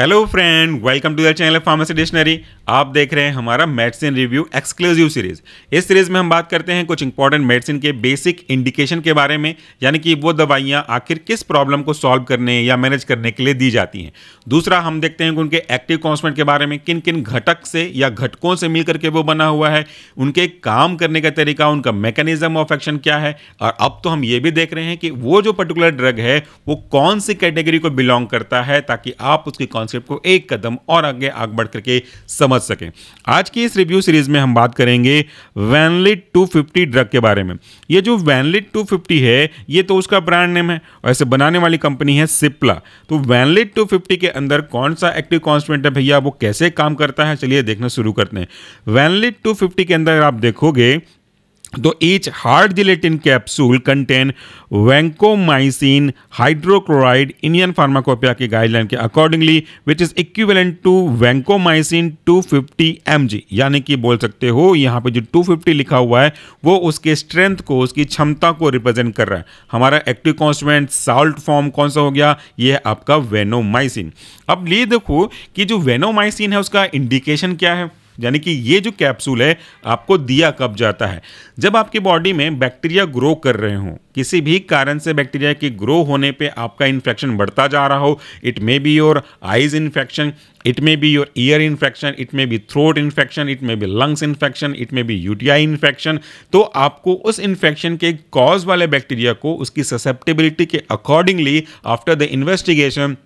hello friend welcome to the channel pharmacy dictionary आप देख रहे हैं हमारा मेडिसिन रिव्यू एक्सक्लूसिव सीरीज इस सीरीज में हम बात करते हैं कुछ इंपॉर्टेंट मेडिसिन के बेसिक इंडिकेशन के बारे में यानी कि वो दवाइयां आखिर किस प्रॉब्लम को सॉल्व करने या मैनेज करने के लिए दी जाती हैं दूसरा हम देखते हैं कि उनके एक्टिव कॉन्समेंट के बारे में किन किन घटक से या घटकों से मिल करके वो बना हुआ है उनके काम करने का तरीका उनका मैकेनिज्म ऑफ एक्शन क्या है और अब तो हम ये भी देख रहे हैं कि वो जो पर्टिकुलर ड्रग है वो कौन सी कैटेगरी को बिलोंग करता है ताकि आप उसकी कॉन्सेप्ट को एक कदम और आगे आग बढ़ करके समझ सकें आज की इस रिव्यू सीरीज में हम बात करेंगे वैनलिट टू ड्रग के बारे में ये जो वैनलिट टू है ये तो उसका ब्रांड नेम है और ऐसे बनाने वाली कंपनी है सिप्ला तो वैनलिट टू के अंदर कौन सा एक्टिव कॉन्सेंट है भैया वो कैसे काम करता है चलिए देखना शुरू करते हैं वैनलिट टू के अंदर आप देखोगे तो each hard gelatin capsule contain vancomycin hydrochloride Indian pharmacopoeia की गाइडलाइन के accordingly which is equivalent to vancomycin 250 fifty यानी कि बोल सकते हो यहाँ पे जो 250 लिखा हुआ है वो उसके स्ट्रेंथ को उसकी क्षमता को रिप्रेजेंट कर रहा है हमारा एक्टिव कॉन्स्टेंट साल्ट फॉर्म कौन सा हो गया ये है आपका वेनोमाइसिन अब ये देखो कि जो वेनोमाइसिन है उसका इंडिकेशन क्या है यानी कि ये जो कैप्सूल है आपको दिया कब जाता है जब आपकी बॉडी में बैक्टीरिया ग्रो कर रहे हों किसी भी कारण से बैक्टीरिया के ग्रो होने पे आपका इन्फेक्शन बढ़ता जा रहा हो it may be your eyes infection it may be your ear infection it may be throat infection it may be lungs infection it may be UTI infection तो आपको उस इन्फेक्शन के कॉज वाले बैक्टीरिया को उसकी ससेप्टेबिलिटी के accordingly after the investigation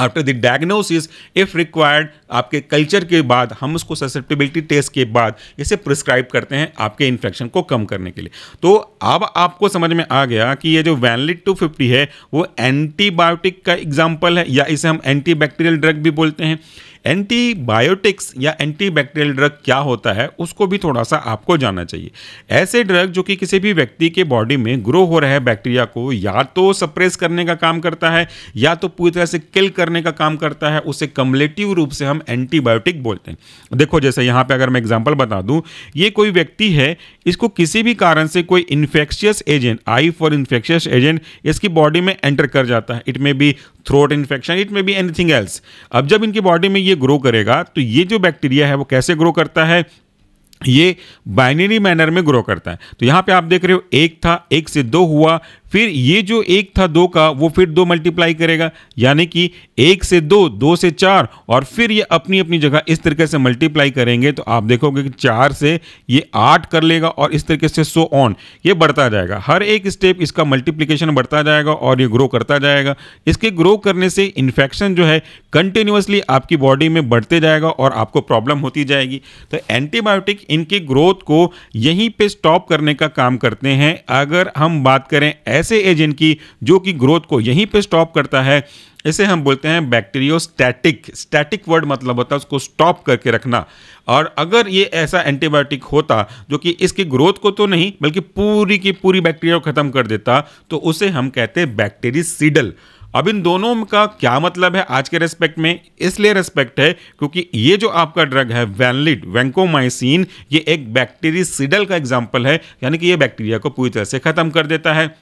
after the diagnosis if required आपके culture के बाद हम उसको ससेप्टिबिलिटी टेस्ट के बाद इसे प्रिस्क्राइब करते हैं आपके इन्फेक्शन को कम करने के लिए तो अब आपको समझ में आ गया कि ये जो वैनलिट टू फिफ्टी है वो एंटीबायोटिक का एग्जाम्पल है या इसे हम एंटीबैक्टीरियल ड्रग भी बोलते हैं एंटीबायोटिक्स या एंटीबैक्टीरियल ड्रग क्या होता है उसको भी थोड़ा सा आपको जानना चाहिए ऐसे ड्रग जो कि किसी भी व्यक्ति के बॉडी में ग्रो हो रहे बैक्टीरिया को या तो सप्रेस करने का काम करता है या तो पूरी तरह से किल करने का काम करता है उसे कमलेटिव रूप से हम एंटीबायोटिक बोलते हैं देखो जैसे यहाँ पे अगर मैं एग्जांपल बता दूँ ये कोई व्यक्ति है इसको किसी भी कारण से कोई infectious agent I for infectious agent इसकी बॉडी में एंटर कर जाता है it may be throat infection it may be anything else अब जब इनकी बॉडी में ये ग्रो करेगा तो ये जो बैक्टीरिया है वो कैसे ग्रो करता है ये बाइनरी मैनर में ग्रो करता है तो यहाँ पे आप देख रहे हो एक था एक से दो हुआ फिर ये जो एक था दो का वो फिर दो मल्टीप्लाई करेगा यानी कि एक से दो दो से चार और फिर ये अपनी अपनी जगह इस तरीके से मल्टीप्लाई करेंगे तो आप देखोगे कि चार से ये आठ कर लेगा और इस तरीके से सो ऑन ये बढ़ता जाएगा हर एक स्टेप इसका मल्टीप्लीकेशन बढ़ता जाएगा और ये ग्रो करता जाएगा इसके ग्रो करने से इन्फेक्शन जो है कंटिन्यूसली आपकी बॉडी में बढ़ते जाएगा और आपको प्रॉब्लम होती जाएगी तो एंटीबायोटिक इनके ग्रोथ को यहीं पर स्टॉप करने का काम करते हैं अगर हम बात करें एस ऐसे एजेंट की जो कि ग्रोथ को यहीं पे स्टॉप करता है इसे हम बोलते हैं बैक्टीरियोस्टैटिक स्टैटिक वर्ड मतलब होता है उसको स्टॉप करके रखना और अगर ये ऐसा एंटीबायोटिक होता जो कि इसकी ग्रोथ को तो नहीं बल्कि पूरी की पूरी बैक्टीरिया को ख़त्म कर देता तो उसे हम कहते हैं बैक्टीरिसीडल अब इन दोनों का क्या मतलब है आज के रेस्पेक्ट में इसलिए रेस्पेक्ट है क्योंकि ये जो आपका ड्रग है वैनलिड वैंकोमाइसिन ये एक बैक्टीरिसीडल का एग्जाम्पल है यानी कि ये बैक्टीरिया को पूरी तरह से ख़त्म कर देता है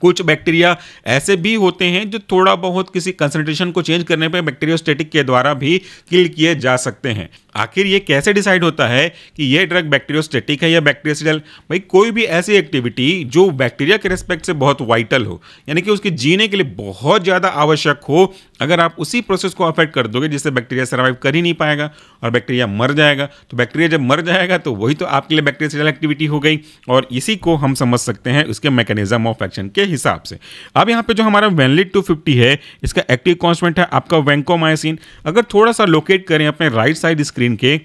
कुछ बैक्टीरिया ऐसे भी होते हैं जो थोड़ा बहुत किसी कंसंट्रेशन को चेंज करने पर बैक्टीरियोस्टेटिक के द्वारा भी किल किए जा सकते हैं आखिर ये कैसे डिसाइड होता है कि ये ड्रग बैक्टीरियोस्टेटिक है या बैक्टीरियासिडल भाई कोई भी ऐसी एक्टिविटी जो बैक्टीरिया के रिस्पेक्ट से बहुत वाइटल हो यानी कि उसके जीने के लिए बहुत ज़्यादा आवश्यक हो अगर आप उसी प्रोसेस को अफेक्ट कर दोगे जिससे बैक्टीरिया सर्वाइव कर ही नहीं पाएगा और बैक्टीरिया मर जाएगा तो बैक्टीरिया जब मर जाएगा तो वही तो आपके लिए बैक्टीरियासिडल एक्टिविटी हो गई और इसी को हम समझ सकते हैं उसके मैकेनिज्म ऑफ एक्शन के हिसाब से अब यहाँ पर जो हमारा वेनलिट टू है इसका एक्टिव कॉन्स्टेंट है आपका वैंकोमाइसिन अगर थोड़ा सा लोकेट करें अपने राइट साइड स्क्रीन स्क्रीन के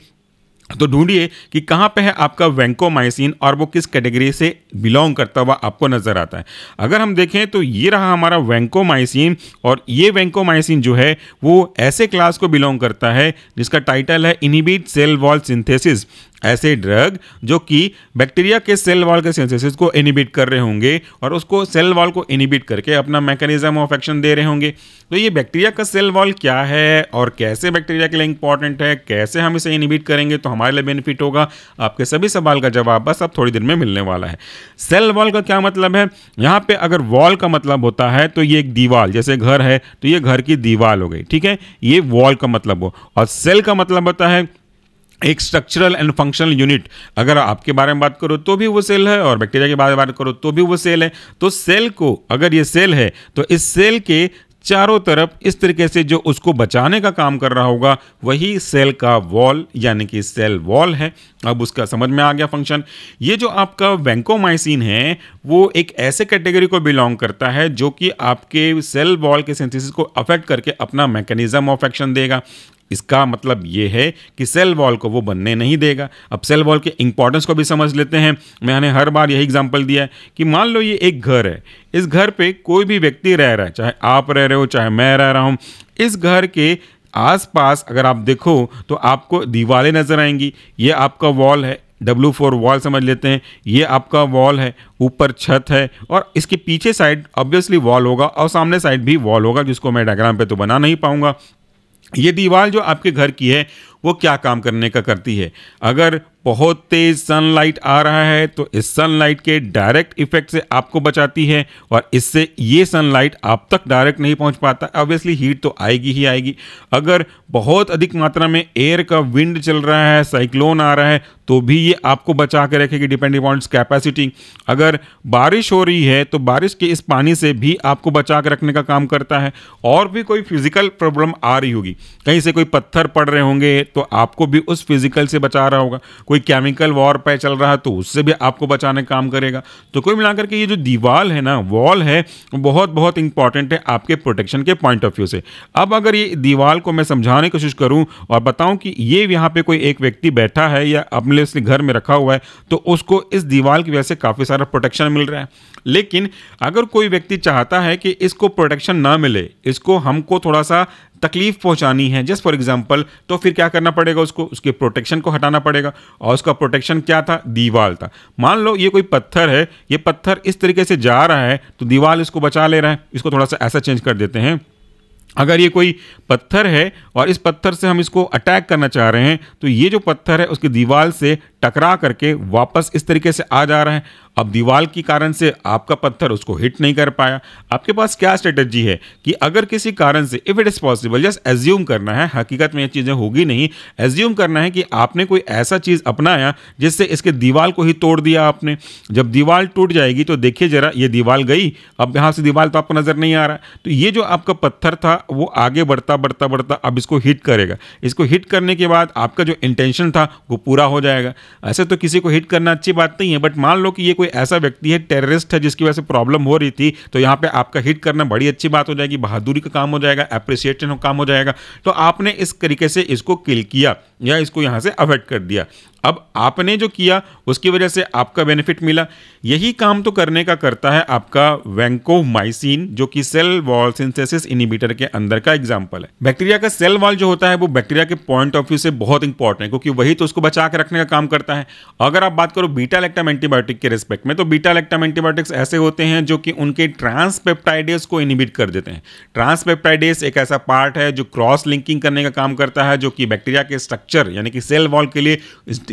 तो ढूंढिए कि कहाँ पे है आपका वैंकोमाइसिन और वो किस कैटेगरी से बिलोंग करता हुआ आपको नज़र आता है अगर हम देखें तो ये रहा हमारा वैंकोमाइसिन और ये वैंकोमाइसिन जो है वो ऐसे क्लास को बिलोंग करता है जिसका टाइटल है इनिबिट सेल वॉल सिंथेसिस ऐसे ड्रग जो कि बैक्टीरिया के सेल वॉल के सेंसेसिस को इनिबिट कर रहे होंगे और उसको सेल वॉल को इनिबिट करके अपना मैकेनिज्म ऑफ एक्शन दे रहे होंगे तो ये बैक्टीरिया का सेल वॉल क्या है और कैसे बैक्टीरिया के लिए इंपॉर्टेंट है कैसे हम इसे इनिबिट करेंगे तो हमारे लिए बेनिफिट होगा आपके सभी सवाल का जवाब बस अब थोड़ी देर में मिलने वाला है सेल वॉल का क्या मतलब है यहाँ पर अगर वॉल का मतलब होता है तो ये एक दीवार जैसे घर है तो ये घर की दीवार हो गई ठीक है ये वॉल का मतलब हो और सेल का मतलब होता है एक स्ट्रक्चरल एंड फंक्शनल यूनिट अगर आपके बारे में बात करो तो भी वो सेल है और बैक्टीरिया के बारे में बात करो तो भी वो सेल है तो सेल को अगर ये सेल है तो इस सेल के चारों तरफ इस तरीके से जो उसको बचाने का काम कर रहा होगा वही सेल का वॉल यानी कि सेल वॉल है अब उसका समझ में आ गया फंक्शन ये जो आपका वैंकोमाइसिन है वो एक ऐसे कैटेगरी को बिलोंग करता है जो कि आपके सेल वॉल के सेंथिस को अफेक्ट करके अपना मैकेनिज्म ऑफ एक्शन देगा इसका मतलब ये है कि सेल वॉल को वो बनने नहीं देगा अब सेल वॉल के इंपॉर्टेंस को भी समझ लेते हैं मैंने हर बार यही एग्जाम्पल दिया है कि मान लो ये एक घर है इस घर पे कोई भी व्यक्ति रह रहा है चाहे आप रह रहे हो चाहे मैं रह रहा हूँ इस घर के आसपास अगर आप देखो तो आपको दीवारें नज़र आएंगी ये आपका वॉल है डब्लू फोर वॉल समझ लेते हैं ये आपका वॉल है ऊपर छत है और इसके पीछे साइड ऑब्वियसली वॉल होगा और सामने साइड भी वॉल होगा जिसको मैं डायग्राम पे तो बना नहीं पाऊंगा ये दीवार जो आपके घर की है वो क्या काम करने का करती है अगर बहुत तेज सनलाइट आ रहा है तो इस सनलाइट के डायरेक्ट इफेक्ट से आपको बचाती है और इससे ये सनलाइट आप तक डायरेक्ट नहीं पहुंच पाता ऑब्वियसली हीट तो आएगी ही आएगी अगर बहुत अधिक मात्रा में एयर का विंड चल रहा है साइक्लोन आ रहा है तो भी ये आपको बचा के रखेगी ऑन इट्स कैपेसिटी अगर बारिश हो रही है तो बारिश के इस पानी से भी आपको बचा के रखने का काम करता है और भी कोई फिजिकल प्रॉब्लम आ रही होगी कहीं से कोई पत्थर पड़ रहे होंगे तो आपको भी उस फिजिकल से बचा रहा होगा कोई कोई केमिकल वॉर पे चल रहा है तो उससे भी आपको बचाने का काम करेगा तो कोई मिलाकर के ये जो दीवाल है ना वॉल है बहुत बहुत इंपॉर्टेंट है आपके प्रोटेक्शन के पॉइंट ऑफ व्यू से अब अगर ये दीवाल को मैं समझाने की कोशिश करूँ और बताऊँ कि ये यहाँ पे कोई एक व्यक्ति बैठा है या अपने घर में रखा हुआ है तो उसको इस दीवाल की वजह से काफ़ी सारा प्रोटेक्शन मिल रहा है लेकिन अगर कोई व्यक्ति चाहता है कि इसको प्रोटेक्शन ना मिले इसको हमको थोड़ा सा तकलीफ पहुंचानी है जस्ट फॉर एग्जाम्पल तो फिर क्या करना पड़ेगा उसको उसके प्रोटेक्शन को हटाना पड़ेगा और उसका प्रोटेक्शन क्या था दीवाल था मान लो ये कोई पत्थर है ये पत्थर इस तरीके से जा रहा है तो दीवाल इसको बचा ले रहा है इसको थोड़ा सा ऐसा चेंज कर देते हैं अगर ये कोई पत्थर है और इस पत्थर से हम इसको अटैक करना चाह रहे हैं तो ये जो पत्थर है उसकी दीवार से टकरा करके वापस इस तरीके से आ जा रहा है अब दीवाल के कारण से आपका पत्थर उसको हिट नहीं कर पाया आपके पास क्या स्ट्रेटजी है कि अगर किसी कारण से if it is possible just assume करना है हकीकत में ये चीज़ें होगी नहीं एज्यूम करना है कि आपने कोई ऐसा चीज़ अपनाया जिससे इसके दीवाल को ही तोड़ दिया आपने जब दीवाल टूट जाएगी तो देखिए ज़रा ये दीवाल गई अब यहाँ से दीवाल तो आपको नज़र नहीं आ रहा तो ये जो आपका पत्थर था वो आगे बढ़ता बढ़ता बढ़ता अब इसको हिट करेगा इसको हिट करने के बाद आपका जो इंटेंशन था वो पूरा हो जाएगा ऐसे तो किसी को हिट करना अच्छी बात नहीं है बट मान लो कि ये कोई कोई ऐसा व्यक्ति है टेररिस्ट है जिसकी वजह से प्रॉब्लम हो रही थी तो यहाँ पे आपका हिट करना बड़ी अच्छी बात हो जाएगी बहादुरी का काम हो जाएगा अप्रिसिएशन का काम हो जाएगा तो आपने इस तरीके से इसको किल किया या इसको यहाँ से अवॉइड कर दिया अब आपने जो किया उसकी वजह से आपका बेनिफिट मिला यही काम तो करने का करता है आपका वैंकोमाइसिन जो कि सेल वॉल सिंथेसिस इनिबिटर के अंदर का एग्जाम्पल है बैक्टीरिया का सेल वॉल जो होता है वो बैक्टीरिया के पॉइंट ऑफ व्यू से बहुत इंपॉर्टेंट है क्योंकि वही तो उसको बचा के रखने का काम करता है अगर आप बात करो बीटा लैक्टम एंटीबायोटिक के रिस्पेक्ट में तो बीटा लैक्टम एंटीबायोटिक्स ऐसे होते हैं जो कि उनके ट्रांसपेप्टाइडेस को इनिबिट कर देते हैं ट्रांसपेप्टाइडेस एक ऐसा पार्ट है जो क्रॉस लिंकिंग करने का काम करता है जो कि बैक्टीरिया के स्ट्रक्चर स्ट्रक्चर यानी कि सेल वॉल के लिए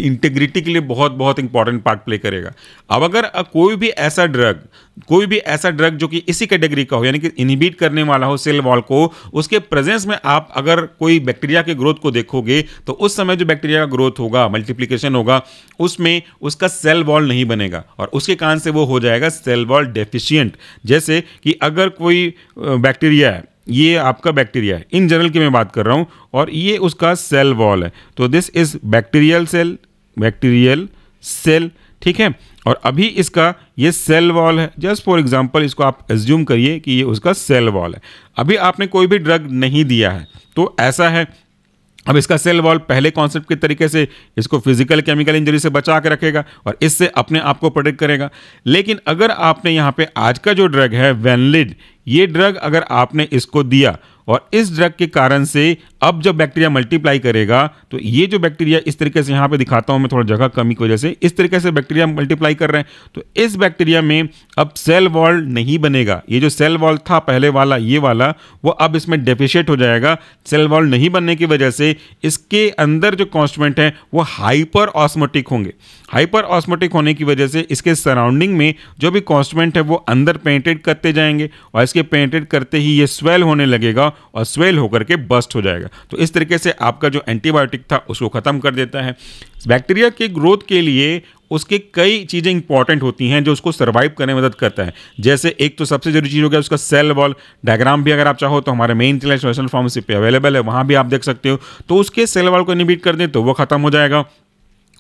इंटेग्रिटी के लिए बहुत बहुत इंपॉर्टेंट पार्ट प्ले करेगा अब अगर कोई भी ऐसा ड्रग कोई भी ऐसा ड्रग जो कि इसी कैटेगरी का हो यानी कि इनिबिट करने वाला हो सेल वॉल को उसके प्रेजेंस में आप अगर कोई बैक्टीरिया के ग्रोथ को देखोगे तो उस समय जो बैक्टीरिया का ग्रोथ होगा मल्टीप्लीकेशन होगा उसमें उसका सेल वॉल नहीं बनेगा और उसके कारण से वो हो जाएगा सेल वॉल डेफिशियंट जैसे कि अगर कोई बैक्टीरिया है ये आपका बैक्टीरिया है इन जनरल की मैं बात कर रहा हूँ और ये उसका सेल वॉल है तो this is bacterial cell bacterial cell ठीक है और अभी इसका ये सेल वॉल है जस्ट फॉर एग्जांपल इसको आप एज्यूम करिए कि ये उसका सेल वॉल है अभी आपने कोई भी ड्रग नहीं दिया है तो ऐसा है अब इसका सेल वॉल पहले कॉन्सेप्ट के तरीके से इसको फिजिकल केमिकल इंजरी से बचा के रखेगा और इससे अपने आप को प्रोटेक्ट करेगा लेकिन अगर आपने यहाँ पे आज का जो ड्रग है वेनलिड ये ड्रग अगर आपने इसको दिया और इस ड्रग के कारण से अब जब बैक्टीरिया मल्टीप्लाई करेगा तो ये जो बैक्टीरिया इस तरीके से यहाँ पे दिखाता हूँ मैं थोड़ा जगह कमी की वजह से इस तरीके से बैक्टीरिया मल्टीप्लाई कर रहे हैं तो इस बैक्टीरिया में अब सेल वॉल नहीं बनेगा ये जो सेल वॉल था पहले वाला ये वाला वो अब इसमें डेफिशिएट हो जाएगा सेल वॉल नहीं बनने की वजह से इसके अंदर जो कॉन्स्टमेंट है वो हाइपर ऑस्मोटिक होंगे हाइपर ऑस्मोटिक होने की वजह से इसके सराउंडिंग में जो भी कॉन्स्टमेंट है वो अंदर पेंटेड करते जाएंगे और इसके पेंटेड करते ही ये स्वेल होने लगेगा और स्वेल होकर के बस्ट हो जाएगा तो इस तरीके से आपका जो एंटीबायोटिक था उसको ख़त्म कर देता है बैक्टीरिया के ग्रोथ के लिए उसके कई चीज़ें इंपॉर्टेंट होती हैं जो उसको सर्वाइव करने में मदद करता है जैसे एक तो सबसे जरूरी चीज़ हो गया उसका सेल वॉल डायग्राम भी अगर आप चाहो तो हमारे मेन इंटरनेशनल फार्मेसी पे अवेलेबल है वहाँ भी आप देख सकते हो तो उसके सेल वॉल को इनिबिट कर दें तो वो ख़त्म हो जाएगा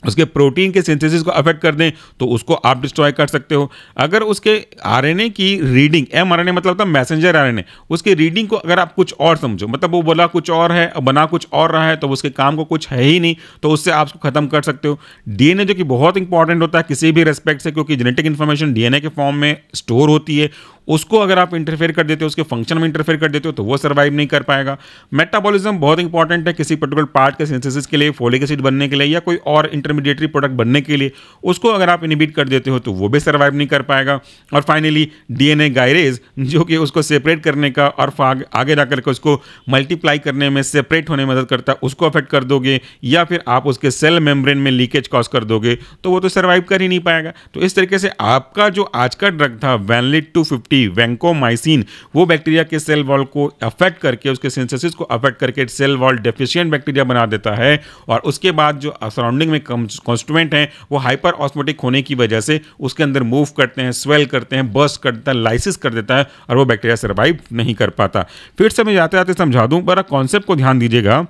उसके प्रोटीन के सिंथेसिस को अफेक्ट कर दें तो उसको आप डिस्ट्रॉय कर सकते हो अगर उसके आरएनए की रीडिंग एम आर मतलब था मैसेंजर आरएनए उसकी रीडिंग को अगर आप कुछ और समझो मतलब वो बोला कुछ और है बना कुछ और रहा है तो उसके काम को कुछ है ही नहीं तो उससे आप उसको खत्म कर सकते हो डीएनए जो कि बहुत इंपॉर्टेंट होता है किसी भी रेस्पेक्ट से क्योंकि जेनेटिक इन्फॉर्मेशन डीएनए के फॉर्म में स्टोर होती है उसको अगर आप इंटरफेयर कर देते हो उसके फंक्शन में इंटरफेयर कर देते हो तो वो सर्वाइव नहीं कर पाएगा मेटाबॉलिज्म बहुत इंपॉर्टेंट है किसी पर्टिकुलर पार्ट के सिंथेसिस के लिए फोलिक एसिड बनने के लिए या कोई और इंटर इंटरमीडिएटरी प्रोडक्ट बनने के लिए उसको अगर आप इनिबिट कर देते हो तो वो भी सर्वाइव नहीं कर पाएगा और फाइनली डीएनए गायरेज जो कि उसको सेपरेट करने का और आगे जाकर के उसको मल्टीप्लाई करने में सेपरेट होने में मदद करता है उसको अफेक्ट कर दोगे या फिर आप उसके सेल मेम्ब्रेन में लीकेज कॉज कर दोगे तो वो तो सर्वाइव कर ही नहीं पाएगा तो इस तरीके से आपका जो आज का ड्रग था वैनलिट टू फिफ्टी वैंकोमाइसिन वो बैक्टीरिया के सेल वॉल को अफेक्ट करके उसके सेंसेसिस को अफेक्ट करके सेल वॉल डेफिशियंट बैक्टीरिया बना देता है और उसके बाद जो सराउंडिंग में कम कॉन्स्टूमेंट हैं वो हाइपर ऑस्मोटिक होने की वजह से उसके अंदर मूव करते हैं स्वेल करते हैं बर्स्ट कर देता है लाइसिस कर देता है और वो बैक्टीरिया सर्वाइव नहीं कर पाता फिर से मैं जाते जाते समझा दूँ पर कॉन्सेप्ट को ध्यान दीजिएगा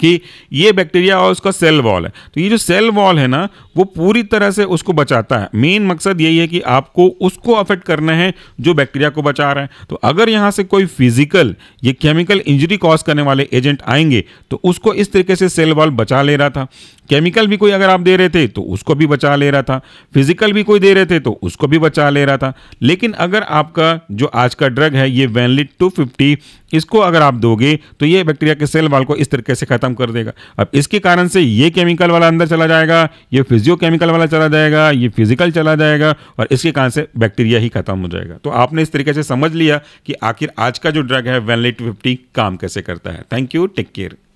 कि ये बैक्टीरिया और उसका सेल वॉल है तो ये जो सेल वॉल है ना वो पूरी तरह से उसको बचाता है मेन मकसद यही है कि आपको उसको अफेक्ट करना है जो बैक्टीरिया को बचा रहा है तो अगर यहाँ से कोई फिजिकल ये केमिकल इंजरी कॉज करने वाले एजेंट आएंगे तो उसको इस तरीके से सेल वॉल बचा ले रहा था केमिकल भी कोई अगर आप दे रहे थे तो उसको भी बचा ले रहा था फिजिकल भी कोई दे रहे थे तो उसको भी बचा ले रहा था लेकिन अगर आपका जो आज का ड्रग है ये वैनलिट टू फिफ्टी इसको अगर आप दोगे तो ये बैक्टीरिया के सेल वाल को इस तरीके से खत्म कर देगा अब इसके कारण से ये केमिकल वाला अंदर चला जाएगा ये फिजिकल फिजियोकेमिकल वाला चला जाएगा ये फिजिकल चला जाएगा और इसके कारण से बैक्टीरिया ही खत्म हो जाएगा तो आपने इस तरीके से समझ लिया कि आखिर आज का जो ड्रग है वेनलेट फिफ्टी काम कैसे करता है थैंक यू टेक केयर